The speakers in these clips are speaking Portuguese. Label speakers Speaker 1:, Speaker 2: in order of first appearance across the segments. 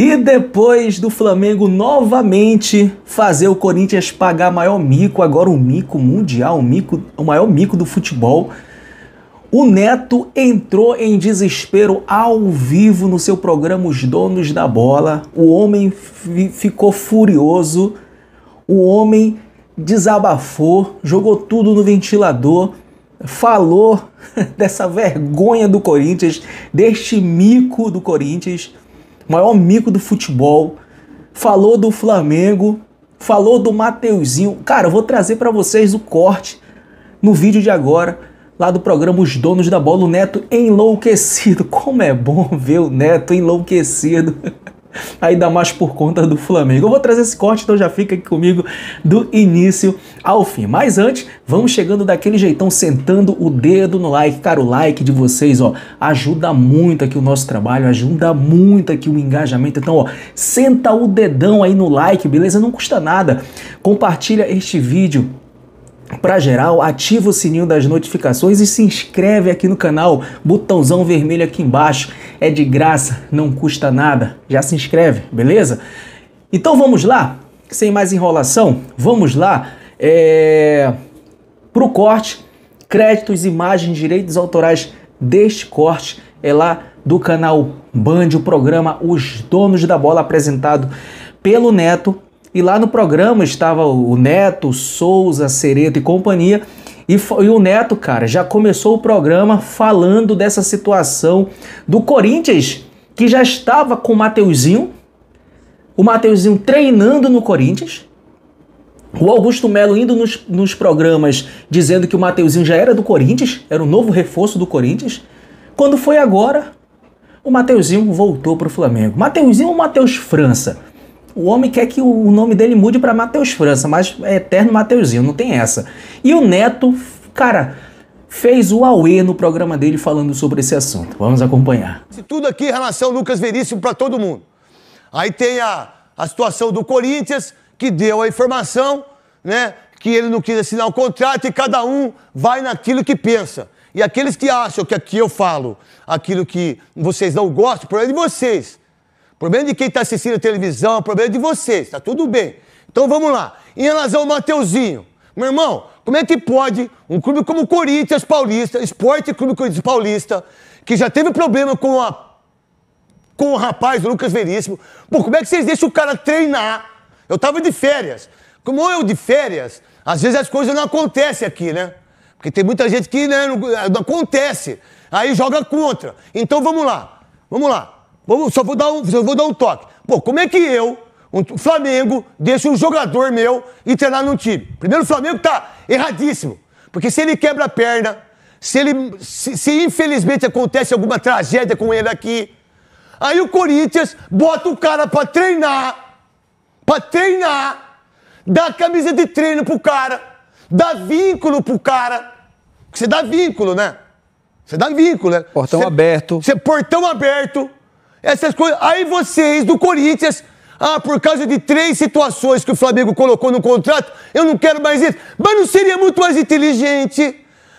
Speaker 1: E depois do Flamengo novamente fazer o Corinthians pagar maior mico, agora um mico mundial, um mico, o maior mico do futebol, o Neto entrou em desespero ao vivo no seu programa Os Donos da Bola. O homem ficou furioso, o homem desabafou, jogou tudo no ventilador, falou dessa vergonha do Corinthians, deste mico do Corinthians maior mico do futebol, falou do Flamengo, falou do Mateuzinho. Cara, eu vou trazer para vocês o corte no vídeo de agora, lá do programa Os Donos da Bola, o Neto enlouquecido. Como é bom ver o Neto enlouquecido. Ainda mais por conta do Flamengo. Eu vou trazer esse corte, então já fica aqui comigo do início ao fim. Mas antes, vamos chegando daquele jeitão, sentando o dedo no like. Cara, o like de vocês, ó, ajuda muito aqui o nosso trabalho, ajuda muito aqui o engajamento. Então, ó, senta o dedão aí no like, beleza? Não custa nada. Compartilha este vídeo para geral, ativa o sininho das notificações e se inscreve aqui no canal, botãozão vermelho aqui embaixo. É de graça, não custa nada. Já se inscreve, beleza? Então vamos lá, sem mais enrolação, vamos lá é... para o corte, créditos, imagens, direitos autorais deste corte é lá do canal Band, o programa Os Donos da Bola apresentado pelo Neto e lá no programa estava o Neto, Souza, Sereto e companhia. E, e, o Neto, cara, já começou o programa falando dessa situação do Corinthians, que já estava com o Mateuzinho, o Mateuzinho treinando no Corinthians, o Augusto Melo indo nos, nos programas dizendo que o Mateuzinho já era do Corinthians, era o novo reforço do Corinthians. Quando foi agora, o Mateuzinho voltou para o Flamengo. Mateuzinho ou Matheus França? O homem quer que o nome dele mude para Matheus França, mas é eterno Mateuzinho, não tem essa. E o Neto, cara, fez o Aue no programa dele falando sobre esse assunto. Vamos acompanhar.
Speaker 2: Tudo aqui em relação ao Lucas Veríssimo para todo mundo. Aí tem a, a situação do Corinthians, que deu a informação, né? Que ele não quis assinar o contrato e cada um vai naquilo que pensa. E aqueles que acham que aqui eu falo aquilo que vocês não gostam, o problema é de vocês problema de quem está assistindo a televisão, problema de vocês, está tudo bem. Então vamos lá. Em relação ao Mateuzinho, meu irmão, como é que pode um clube como o Corinthians Paulista, Esporte Clube Corinthians Paulista, que já teve problema com, a, com o rapaz o Lucas Veríssimo, pô, como é que vocês deixam o cara treinar? Eu estava de férias. Como eu de férias, às vezes as coisas não acontecem aqui, né? Porque tem muita gente que né, não, não acontece. Aí joga contra. Então vamos lá. Vamos lá só, vou dar um, só vou dar um toque. Pô, como é que eu, um Flamengo, deixo um jogador meu e treinar num time? Primeiro, o Flamengo tá erradíssimo. Porque se ele quebra a perna, se, ele, se, se infelizmente acontece alguma tragédia com ele aqui, aí o Corinthians bota o cara pra treinar. Pra treinar. Dá camisa de treino pro cara. Dá vínculo pro cara. Porque você dá vínculo, né? Você dá vínculo, né? Portão cê, aberto. Você portão aberto. Essas coisas. Aí vocês do Corinthians, ah, por causa de três situações que o Flamengo colocou no contrato, eu não quero mais isso. Mas não seria muito mais inteligente?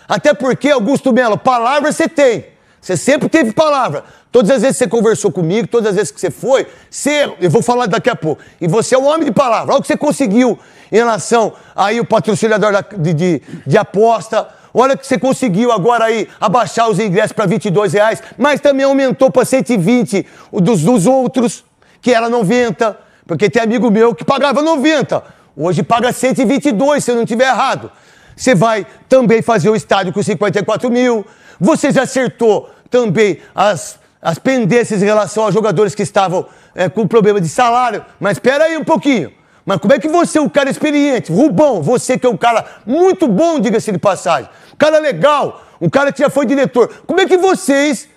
Speaker 2: Até porque, Augusto Melo, palavra você tem. Você sempre teve palavra. Todas as vezes que você conversou comigo, todas as vezes que você foi, você, eu vou falar daqui a pouco. E você é um homem de palavra. Olha o que você conseguiu em relação aí o patrocinador de, de, de aposta Olha que você conseguiu agora aí abaixar os ingressos para 22 reais, mas também aumentou para 120 dos, dos outros, que era 90, porque tem amigo meu que pagava 90, hoje paga 122, se eu não estiver errado. Você vai também fazer o estádio com 54 mil, você já acertou também as, as pendências em relação aos jogadores que estavam é, com problema de salário, mas espera aí um pouquinho. Mas como é que você, o é cara experiente, Rubão, você que é um cara muito bom, diga-se de passagem, um cara legal, um cara que já foi diretor, como é que vocês,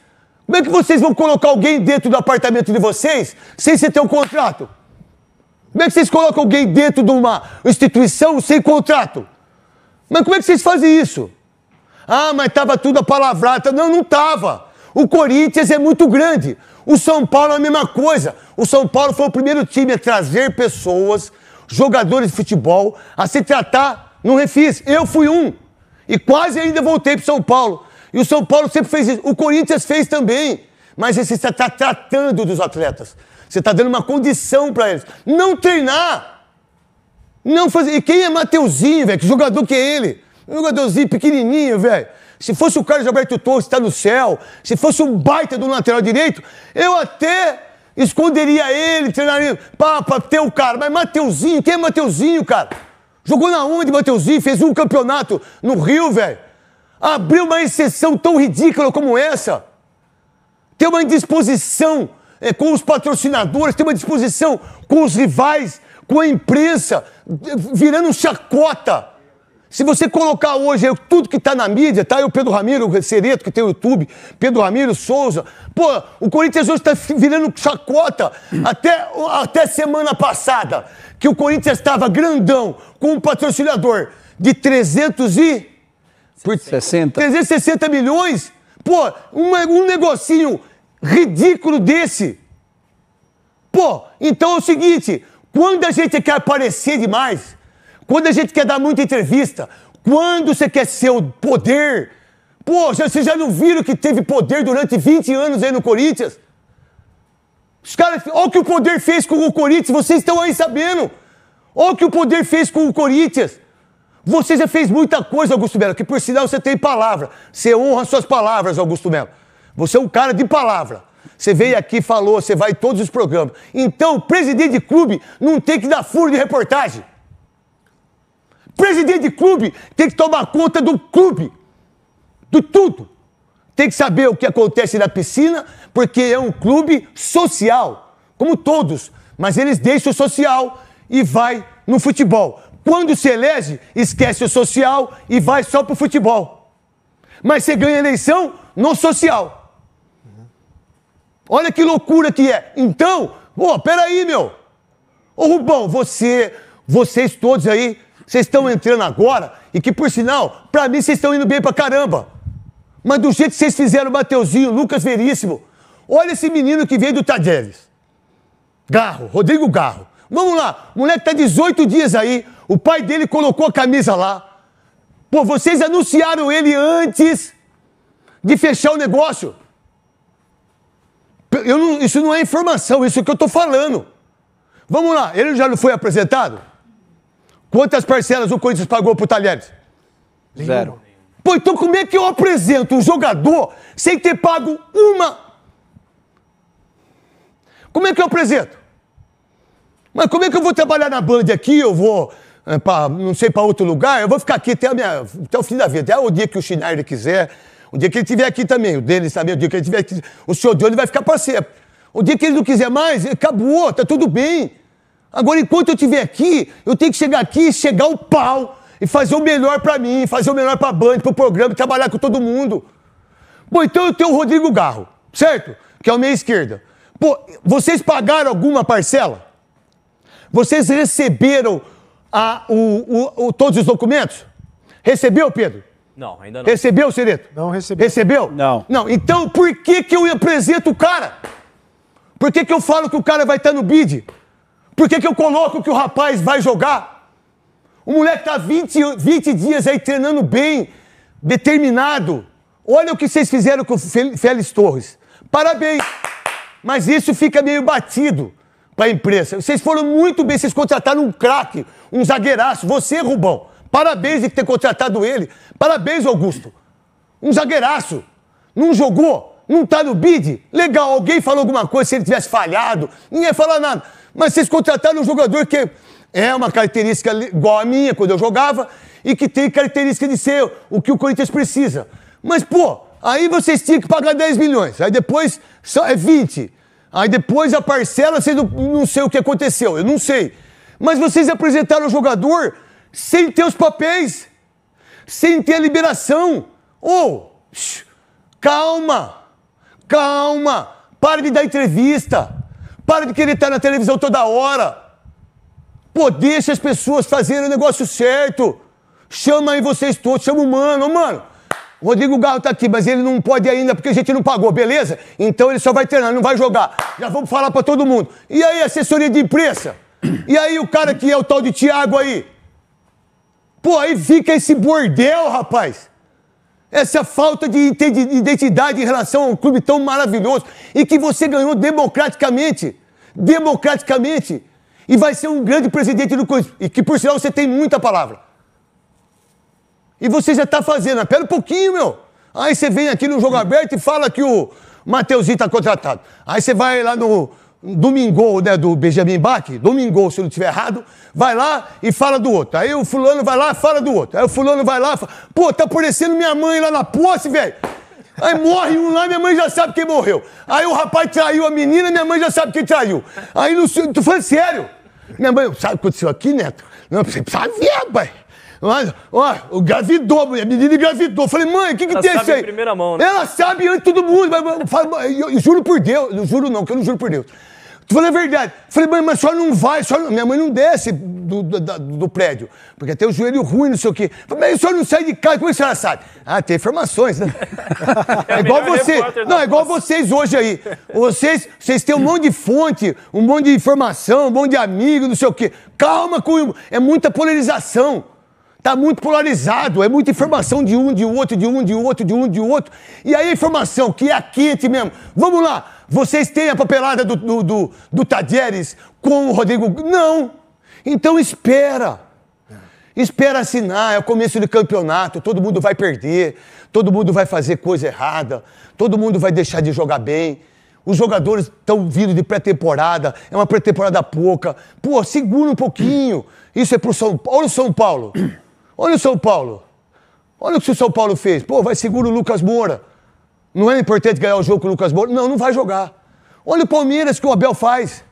Speaker 2: como é que vocês vão colocar alguém dentro do apartamento de vocês sem você ter um contrato? Como é que vocês colocam alguém dentro de uma instituição sem contrato? Mas como é que vocês fazem isso? Ah, mas estava tudo a palavrata. Não, não estava. O Corinthians é muito grande. O São Paulo é a mesma coisa. O São Paulo foi o primeiro time a trazer pessoas jogadores de futebol a se tratar no refis. Eu fui um. E quase ainda voltei para São Paulo. E o São Paulo sempre fez isso. O Corinthians fez também. Mas você está tratando dos atletas. Você está dando uma condição para eles. Não treinar. Não fazer. E quem é Mateuzinho, velho? Que jogador que é ele? Um jogadorzinho pequenininho, velho. Se fosse o Carlos Alberto Torres, está no céu. Se fosse um baita do lateral direito, eu até Esconderia ele, treinaria papa, teu o cara. Mas Mateuzinho, quem é Mateuzinho, cara? Jogou na onde, Mateuzinho? Fez um campeonato no Rio, velho. Abriu uma exceção tão ridícula como essa. Tem uma indisposição é, com os patrocinadores, tem uma disposição com os rivais, com a imprensa, virando um chacota. Se você colocar hoje eu, tudo que está na mídia, tá? Eu, Pedro Ramiro, o Sereto, que tem o YouTube, Pedro Ramiro, Souza. Pô, o Corinthians hoje está virando chacota até, até semana passada, que o Corinthians estava grandão com um patrocinador de 300 e. 60. 360 milhões? Pô, um um negocinho ridículo desse. Pô, então é o seguinte: quando a gente quer aparecer demais quando a gente quer dar muita entrevista, quando você quer seu poder, pô, vocês já não viram que teve poder durante 20 anos aí no Corinthians? Os caras, olha o que o poder fez com o Corinthians, vocês estão aí sabendo. Olha o que o poder fez com o Corinthians. Você já fez muita coisa, Augusto Melo, que por sinal você tem palavra. Você honra suas palavras, Augusto Melo. Você é um cara de palavra. Você veio aqui, falou, você vai em todos os programas. Então, presidente de clube não tem que dar furo de reportagem. Presidente de clube tem que tomar conta do clube, do tudo. Tem que saber o que acontece na piscina, porque é um clube social, como todos, mas eles deixam o social e vai no futebol. Quando se elege, esquece o social e vai só pro futebol. Mas você ganha eleição no social. Olha que loucura que é. Então, pô, peraí, meu. Ô Rubão, você, vocês todos aí vocês estão entrando agora e que, por sinal, para mim vocês estão indo bem pra caramba. Mas do jeito que vocês fizeram Mateuzinho, Lucas Veríssimo, olha esse menino que veio do Tadeu Garro, Rodrigo Garro. Vamos lá, o moleque tá 18 dias aí, o pai dele colocou a camisa lá. Pô, vocês anunciaram ele antes de fechar o negócio. Não, isso não é informação, isso é o que eu tô falando. Vamos lá, ele já não foi apresentado? Quantas parcelas o Corinthians pagou pro Talheres? Zero. Pô, então como é que eu apresento um jogador sem ter pago uma? Como é que eu apresento? Mas como é que eu vou trabalhar na Band aqui? Eu vou é, pra, não sei, para outro lugar? Eu vou ficar aqui até, minha, até o fim da vida, até o dia que o Schneider quiser, o dia que ele estiver aqui também, o Denis também, o dia que ele estiver aqui, o senhor Deus vai ficar sempre. O dia que ele não quiser mais, acabou, tá tudo bem. Agora, enquanto eu estiver aqui, eu tenho que chegar aqui e chegar o pau e fazer o melhor para mim, fazer o melhor para a banda, para o programa, trabalhar com todo mundo. Bom, então eu tenho o Rodrigo Garro, certo? Que é o minha esquerda. Pô, vocês pagaram alguma parcela? Vocês receberam a, o, o, o, todos os documentos? Recebeu, Pedro? Não, ainda não. Recebeu, Sereto? Não recebeu. Recebeu? Não. Não, então por que, que eu apresento o cara? Por que, que eu falo que o cara vai estar no bid? Por que, que eu coloco que o rapaz vai jogar? O moleque está 20, 20 dias aí treinando bem, determinado. Olha o que vocês fizeram com o Félix Torres. Parabéns! Mas isso fica meio batido para a imprensa. Vocês foram muito bem, vocês contrataram um craque, um zagueiraço. Você, Rubão, parabéns de ter contratado ele. Parabéns, Augusto. Um zagueiraço. Não jogou? Não está no bid? Legal, alguém falou alguma coisa se ele tivesse falhado? Ninguém ia falar nada. Mas vocês contrataram um jogador que é uma característica igual à minha quando eu jogava e que tem característica de ser o que o Corinthians precisa. Mas, pô, aí vocês tinham que pagar 10 milhões, aí depois é 20. Aí depois a parcela, vocês não, não sei o que aconteceu, eu não sei. Mas vocês apresentaram o jogador sem ter os papéis, sem ter a liberação. Ou, oh, calma, calma, pare de dar entrevista. Para de querer estar na televisão toda hora. Pô, deixa as pessoas fazerem o negócio certo. Chama aí vocês todos, chama o mano. Ô, mano, Rodrigo Garro tá aqui, mas ele não pode ainda porque a gente não pagou, beleza? Então ele só vai treinar, não vai jogar. Já vamos falar para todo mundo. E aí, assessoria de imprensa? E aí, o cara que é o tal de Thiago aí? Pô, aí fica esse bordel, rapaz essa falta de identidade em relação a um clube tão maravilhoso e que você ganhou democraticamente. Democraticamente. E vai ser um grande presidente do Corinthians. E que, por sinal, você tem muita palavra. E você já está fazendo. Espera ah, um pouquinho, meu. Aí você vem aqui no jogo aberto e fala que o Mateuzinho está contratado. Aí você vai lá no, Domingou, né, do Benjamin Bach, Domingou, se eu não estiver errado, vai lá e fala do outro. Aí o fulano vai lá e fala do outro. Aí o fulano vai lá e fala, pô, tá aparecendo minha mãe lá na posse, velho. Aí morre um lá, minha mãe já sabe quem morreu. Aí o rapaz traiu a menina, minha mãe já sabe quem traiu. Aí não sei, tu foi sério. Minha mãe, sabe o que aconteceu aqui, Neto? Não, você precisa ver, pai. Olha, ó, gravidou, a menina engravidou. Falei, mãe, o que, que tem isso aí? Ela sabe em primeira mão, né? Ela sabe antes de todo mundo. mas, mas, eu, eu, eu, juro por Deus, eu juro não, que eu não juro por Deus. Eu falei a verdade. falei, mãe, mas a senhora não vai, só não... minha mãe não desce do, do, do, prédio, porque tem o joelho ruim, não sei o quê. falei, mas a senhora não sai de casa, como é que a senhora sabe? Ah, tem informações, né? É, é, igual você. não, é igual vocês hoje aí. Vocês, vocês têm um monte de fonte, um monte de informação, um monte de amigo, não sei o quê. Calma com. É muita polarização. Tá muito polarizado, é muita informação de um, de outro, de um, de outro, de um, de outro. E aí a informação que é quente mesmo. Vamos lá. Vocês têm a papelada do, do, do, do Tadieres com o Rodrigo? Não! Então espera. Espera assinar, é o começo do campeonato, todo mundo vai perder, todo mundo vai fazer coisa errada, todo mundo vai deixar de jogar bem. Os jogadores estão vindo de pré-temporada, é uma pré-temporada pouca. Pô, segura um pouquinho. Isso é pro São Paulo. Olha o São Paulo. Olha o São Paulo. Olha o que o São Paulo fez. Pô, vai segura o Lucas Moura. Não é importante ganhar o jogo com o Lucas Moura? Não, não vai jogar. Olha o Palmeiras que o Abel faz.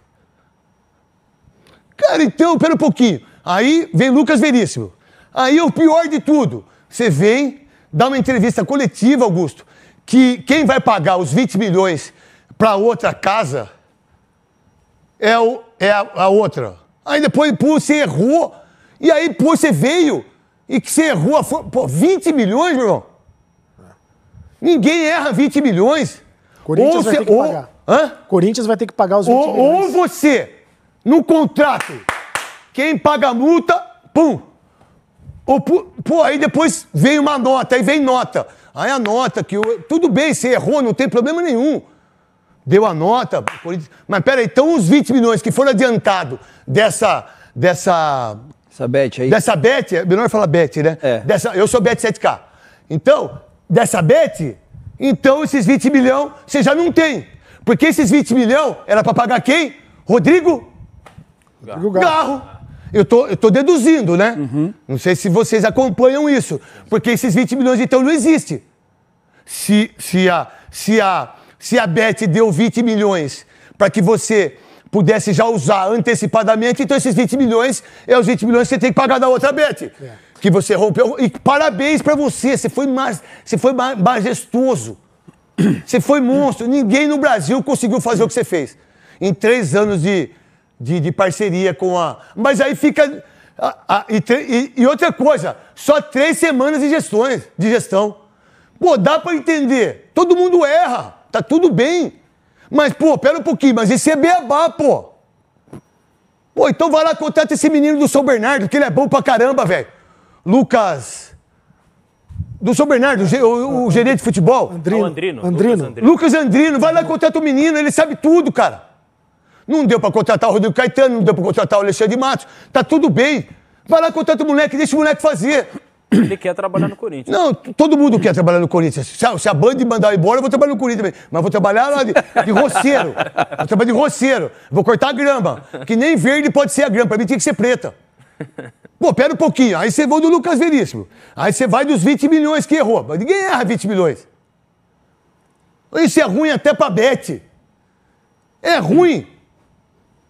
Speaker 2: Cara, então, pera um pouquinho. Aí vem Lucas Veríssimo. Aí é o pior de tudo. Você vem, dá uma entrevista coletiva, Augusto, que quem vai pagar os 20 milhões para outra casa é, o, é a, a, outra. Aí depois, pô, você errou. E aí, pô, você veio e que você errou. A, pô, 20 milhões, meu irmão? Ninguém erra 20 milhões. Corinthians ou vai ter que ou, pagar.
Speaker 1: Hã? Corinthians vai ter que pagar os 20 ou, milhões.
Speaker 2: Ou você, no contrato, quem paga a multa, pum. Ou, pô, aí depois vem uma nota, aí vem nota. Aí a nota que... Eu, tudo bem, você errou, não tem problema nenhum. Deu a nota, mas peraí, então os 20 milhões que foram adiantados dessa... dessa essa bet aí. Dessa bet, é melhor falar bet, né? É. Dessa, eu sou bet 7K. Então, dessa bet, então esses 20 milhões você já não tem. Porque esses 20 milhões era para pagar quem? Rodrigo Garro. Garro. Eu tô, eu tô deduzindo, né? Uhum. Não sei se vocês acompanham isso. Porque esses 20 milhões, então, não existe. Se, se, a, se, a, se a Bet deu 20 milhões para que você pudesse já usar antecipadamente, então esses 20 milhões é os 20 milhões que você tem que pagar da outra Bet. É que você rompeu. E parabéns para você, você foi, mais você foi majestoso. Você foi monstro. Ninguém no Brasil conseguiu fazer o que você fez. Em três anos de, de, de parceria com a. Mas aí fica. A, a, e, e, e, outra coisa, só três semanas de gestões, de gestão. Pô, dá para entender. Todo mundo erra, tá tudo bem. Mas, pô, pera um pouquinho, mas esse é beabá, pô. Pô, então vai lá, contrata esse menino do São Bernardo, que ele é bom pra caramba, velho. Lucas. Do São Bernardo, o, o ah, gerente de futebol. Andrino. Andrino. Andrino. Lucas Andrino. Vai lá e contrata o menino, ele sabe tudo, cara. Não deu para contratar o Rodrigo Caetano, não deu para contratar o Alexandre Matos. Tá tudo bem. Vai lá contrata o moleque, deixa o moleque
Speaker 1: fazer. Ele quer trabalhar no Corinthians. Não,
Speaker 2: todo mundo quer trabalhar no Corinthians. Se a, se a banda mandar embora, eu vou trabalhar no Corinthians também. Mas vou trabalhar lá de, de roceiro. Vou trabalhar de roceiro. Vou cortar a grama. Que nem verde pode ser a grama. Pra mim tinha que ser preta. Pô, pera um pouquinho. Aí você vai do Lucas Veríssimo. Aí você vai dos 20 milhões que errou. Mas ninguém erra 20 milhões. Isso é ruim até pra Bete. É ruim.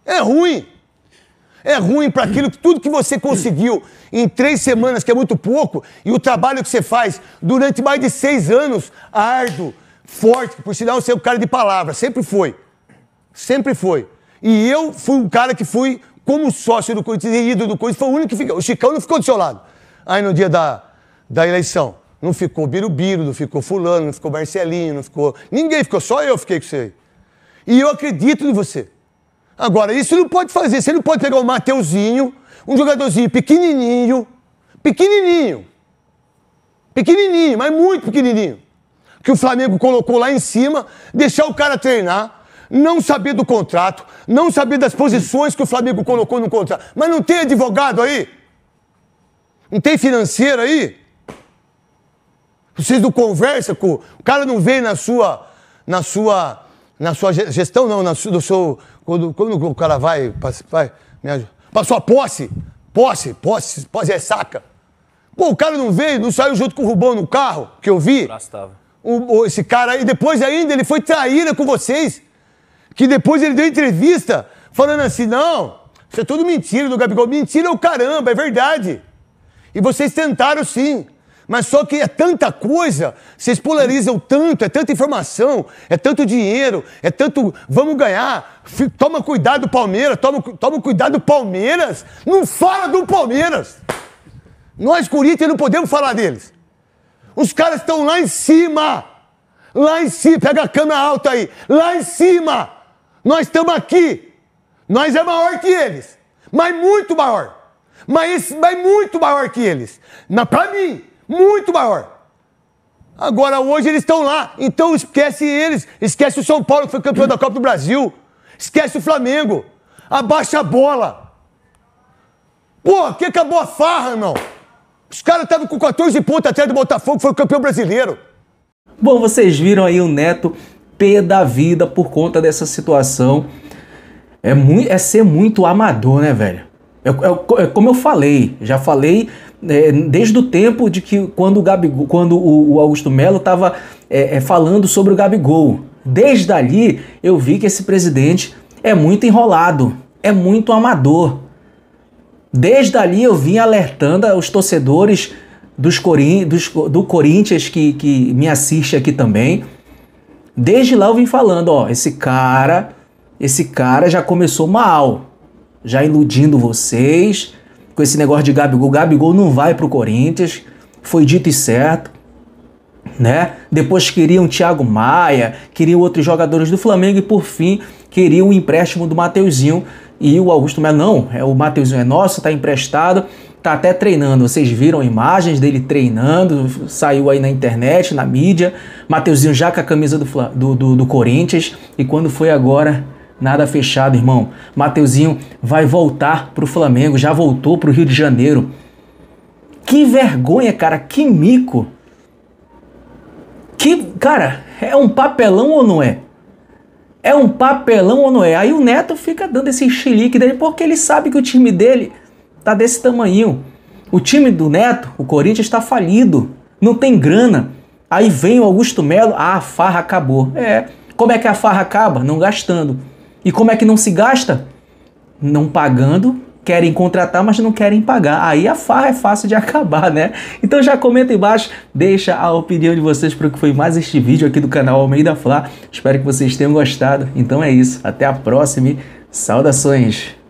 Speaker 2: É ruim. É ruim para aquilo que tudo que você conseguiu em três semanas, que é muito pouco, e o trabalho que você faz durante mais de seis anos, árduo, forte, por sinal você é um cara de palavra, sempre foi. Sempre foi. E eu fui um cara que fui como sócio do Corinthians e ídolo do Corinthians, foi o único que ficou. O Chicão não ficou do seu lado. Aí no dia da, da eleição, não ficou Birubiru, não ficou Fulano, não ficou Marcelinho, não ficou. Ninguém ficou, só eu fiquei com você aí. E eu acredito em você. Agora, isso não pode fazer. Você não pode pegar o Mateuzinho, um jogadorzinho pequenininho, pequenininho, pequenininho, mas muito pequenininho, que o Flamengo colocou lá em cima, deixar o cara treinar não saber do contrato, não saber das posições que o Flamengo colocou no contrato. Mas não tem advogado aí? Não tem financeiro aí? Vocês não conversam com. O cara não vem na sua. Na sua. Na sua gestão, não, na sua, do seu. Quando, quando o cara vai. vai me sua posse. Posse, posse, posse é saca. Pô, o cara não veio, não saiu junto com o Rubão no carro, que eu vi. O, esse cara aí, depois ainda ele foi traíra com vocês. Que depois ele deu entrevista falando assim: não, isso é tudo mentira do Gabigol. Mentira é o caramba, é verdade. E vocês tentaram sim. Mas só que é tanta coisa, vocês polarizam tanto, é tanta informação, é tanto dinheiro, é tanto vamos ganhar, toma cuidado Palmeiras, toma, toma cuidado Palmeiras, não fala do Palmeiras. Nós, Corinthians, não podemos falar deles. Os caras estão lá em cima, lá em cima, pega a câmera alta aí, lá em cima. Nós estamos aqui. Nós é maior que eles. Mas muito maior. Mas, mas muito maior que eles. Para mim, muito maior. Agora, hoje eles estão lá. Então esquece eles. Esquece o São Paulo, que foi campeão da Copa do Brasil. Esquece o Flamengo. Abaixa a bola. Pô, que acabou a farra, irmão?
Speaker 1: Os caras estavam com 14 pontos atrás do Botafogo, foi o campeão brasileiro. Bom, vocês viram aí o Neto pé da vida por conta dessa situação. É, muito, é ser muito amador, né, velho? É, é, é como eu falei, já falei é, desde o tempo de que quando o, Gabigol, quando o, o Augusto Melo estava é, é, falando sobre o Gabigol. Desde ali eu vi que esse presidente é muito enrolado, é muito amador. Desde ali eu vim alertando os torcedores dos Corin dos, do Corinthians que, que me assiste aqui também Desde lá eu vim falando, ó, esse cara, esse cara já começou mal, já iludindo vocês com esse negócio de Gabigol. Gabigol não vai pro Corinthians, foi dito e certo, né? Depois queriam Thiago Maia, queriam outros jogadores do Flamengo e por fim queriam o empréstimo do Mateuzinho e o Augusto Melo não, é o Mateuzinho é nosso, tá emprestado tá até treinando. Vocês viram imagens dele treinando, saiu aí na internet, na mídia. Mateuzinho já com a camisa do, do, do, do Corinthians. E quando foi agora, nada fechado, irmão. Mateuzinho vai voltar pro Flamengo, já voltou pro Rio de Janeiro. Que vergonha, cara, que mico. Que, cara, é um papelão ou não é? É um papelão ou não é? Aí o Neto fica dando esse xilique dele porque ele sabe que o time dele Tá desse tamanho. O time do Neto, o Corinthians, está falido. Não tem grana. Aí vem o Augusto Melo, ah, a farra acabou. É. Como é que a farra acaba? Não gastando. E como é que não se gasta? Não pagando. Querem contratar, mas não querem pagar. Aí a farra é fácil de acabar, né? Então já comenta embaixo, deixa a opinião de vocês para o que foi mais este vídeo aqui do canal Almeida Fla. Espero que vocês tenham gostado. Então é isso. Até a próxima e saudações!